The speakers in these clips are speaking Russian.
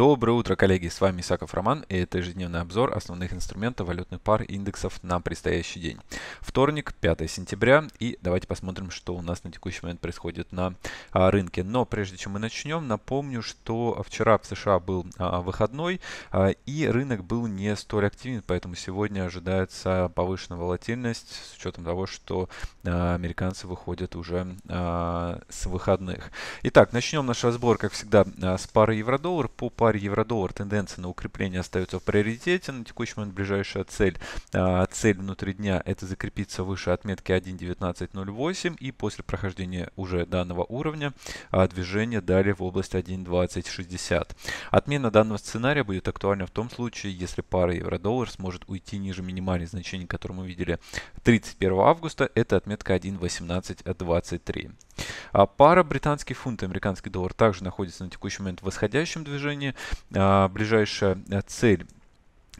Доброе утро, коллеги! С вами Исаков Роман и это ежедневный обзор основных инструментов валютных пар индексов на предстоящий день. Вторник, 5 сентября и давайте посмотрим, что у нас на текущий момент происходит на а, рынке. Но прежде чем мы начнем, напомню, что а, вчера в США был а, выходной а, и рынок был не столь активен, поэтому сегодня ожидается повышенная волатильность с учетом того, что а, американцы выходят уже а, с выходных. Итак, начнем наш разбор, как всегда, с пары евро-доллар по паре паре евро-доллар Тенденция на укрепление остается в приоритете. На текущий момент ближайшая цель, а, цель внутри дня это закрепиться выше отметки 1.1908 и после прохождения уже данного уровня а, движение далее в область 1.2060. Отмена данного сценария будет актуальна в том случае, если пара евро-доллар сможет уйти ниже минимальных значений, которые мы видели 31 августа, это отметка 1.1823. А пара британский фунт и американский доллар также находится на текущий момент в восходящем движении. А ближайшая э, цель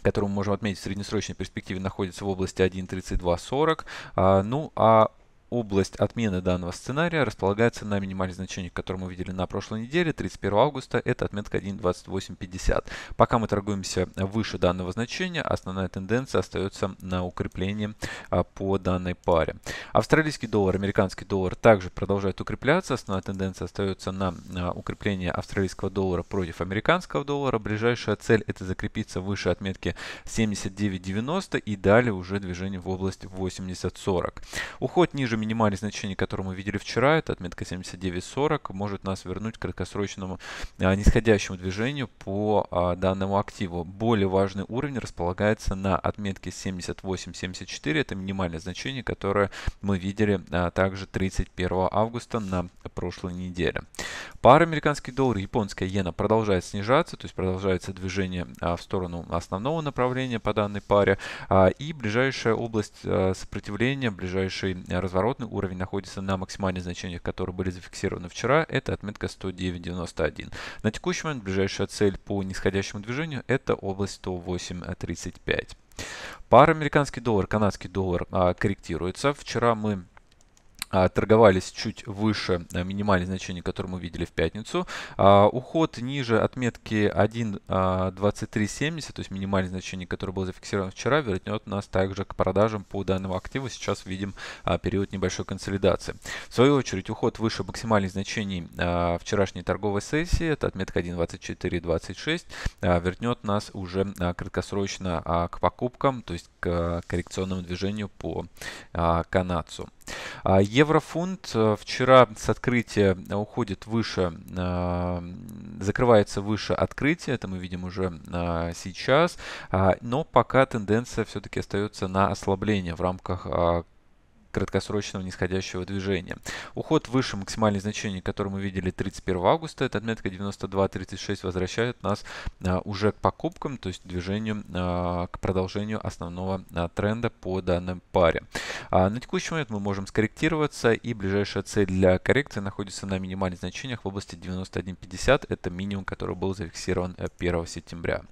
которую мы можем отметить в среднесрочной перспективе, находится в области 1.3240. А, ну, а область отмены данного сценария располагается на минимальном значении, которое мы видели на прошлой неделе, 31 августа, это отметка 1.2850. Пока мы торгуемся выше данного значения, основная тенденция остается на укреплении а, по данной паре. Австралийский доллар, американский доллар также продолжает укрепляться, основная тенденция остается на а, укрепление австралийского доллара против американского доллара. Ближайшая цель это закрепиться выше отметки 79.90 и далее уже движение в область 80.40. Уход ниже минимальное значение, которое мы видели вчера, это отметка 79.40, может нас вернуть к краткосрочному а, нисходящему движению по а, данному активу. Более важный уровень располагается на отметке 78.74, это минимальное значение, которое мы видели а, также 31 августа на прошлой недели. Пара американский доллар, и японская иена продолжает снижаться, то есть продолжается движение а, в сторону основного направления по данной паре. А, и ближайшая область а, сопротивления, ближайший разворотный уровень находится на максимальных значениях, которые были зафиксированы вчера. Это отметка 109.91. На текущий момент ближайшая цель по нисходящему движению это область 108.35. Пара американский доллар, канадский доллар а, корректируется. Вчера мы а, торговались чуть выше э, минимальных значений, которые мы видели в пятницу. А, уход ниже отметки 1.2370, а, то есть минимальное значение, которое было зафиксировано вчера, вернет нас также к продажам по данному активу. Сейчас видим период небольшой консолидации. В свою очередь, уход выше максимальных значений вчерашней торговой сессии, это отметка 1.2426, вернет нас уже краткосрочно к покупкам, то есть к коррекционному движению по канадцу. А, еврофунт э, вчера с открытия уходит выше, э, закрывается выше открытия, это мы видим уже э, сейчас, а, но пока тенденция все-таки остается на ослабление в рамках а, краткосрочного нисходящего движения. Уход выше максимальных значений, которые мы видели 31 августа, это отметка 92.36 возвращает нас а, уже к покупкам, то есть движению а, к продолжению основного а, тренда по данной паре. На текущий момент мы можем скорректироваться и ближайшая цель для коррекции находится на минимальных значениях в области 91.50, это минимум, который был зафиксирован 1 э, сентября.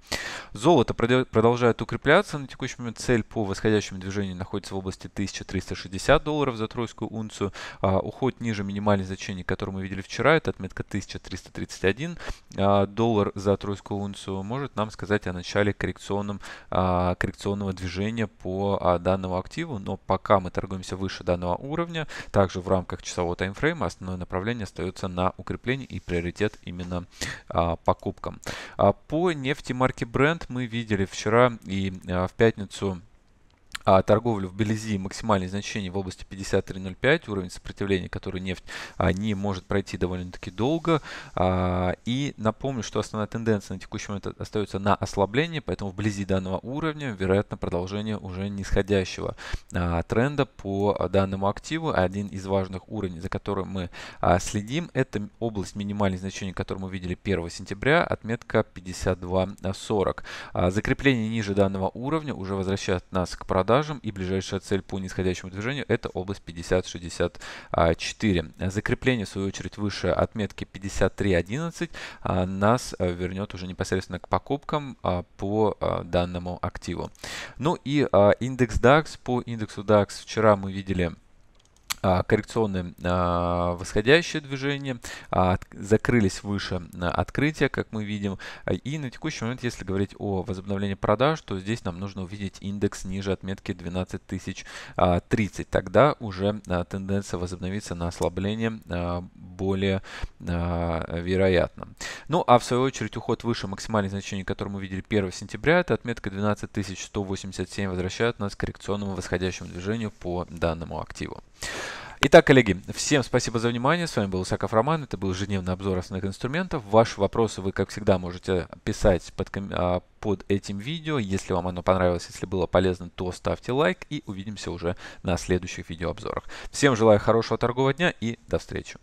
Золото продолжает укрепляться, на текущий момент цель по восходящему движению находится в области 1360 150 долларов за тройскую унцию. А, уход ниже минимальной значения, которое мы видели вчера, это отметка 1331 а, доллар за тройскую унцию, может нам сказать о начале коррекционном, а, коррекционного движения по а, данному активу. Но пока мы торгуемся выше данного уровня, также в рамках часового таймфрейма основное направление остается на укрепление и приоритет именно а, покупкам. А, по нефти марки Brent мы видели вчера и а, в пятницу а, торговлю в Белизи максимальные значения в области 53.05, уровень сопротивления, который нефть а, не может пройти довольно-таки долго. А, и напомню, что основная тенденция на текущий момент остается на ослабление, поэтому вблизи данного уровня, вероятно, продолжение уже нисходящего а, тренда по данному активу. Один из важных уровней, за которым мы а, следим, это область минимальных значений, которую мы видели 1 сентября, отметка 52.40. А, закрепление ниже данного уровня уже возвращает нас к продаже стражем, и ближайшая цель по нисходящему движению это область 50-64. Закрепление, в свою очередь, выше отметки 53.11 а, нас а, вернет уже непосредственно к покупкам а, по данному активу. Ну и индекс DAX. По индексу DAX вчера мы видели а, коррекционное а, восходящее движение а, закрылись выше открытия, как мы видим. И на текущий момент, если говорить о возобновлении продаж, то здесь нам нужно увидеть индекс ниже отметки 12030. Тогда уже тенденция возобновится на ослабление более вероятно. Ну а в свою очередь уход выше максимальных значений, которые мы видели 1 сентября, это отметка 12187 возвращает нас к коррекционному восходящему движению по данному активу. Итак, коллеги, всем спасибо за внимание. С вами был Исаков Роман. Это был ежедневный обзор основных инструментов. Ваши вопросы вы, как всегда, можете писать под, а, под этим видео. Если вам оно понравилось, если было полезно, то ставьте лайк и увидимся уже на следующих видеообзорах. Всем желаю хорошего торгового дня и до встречи.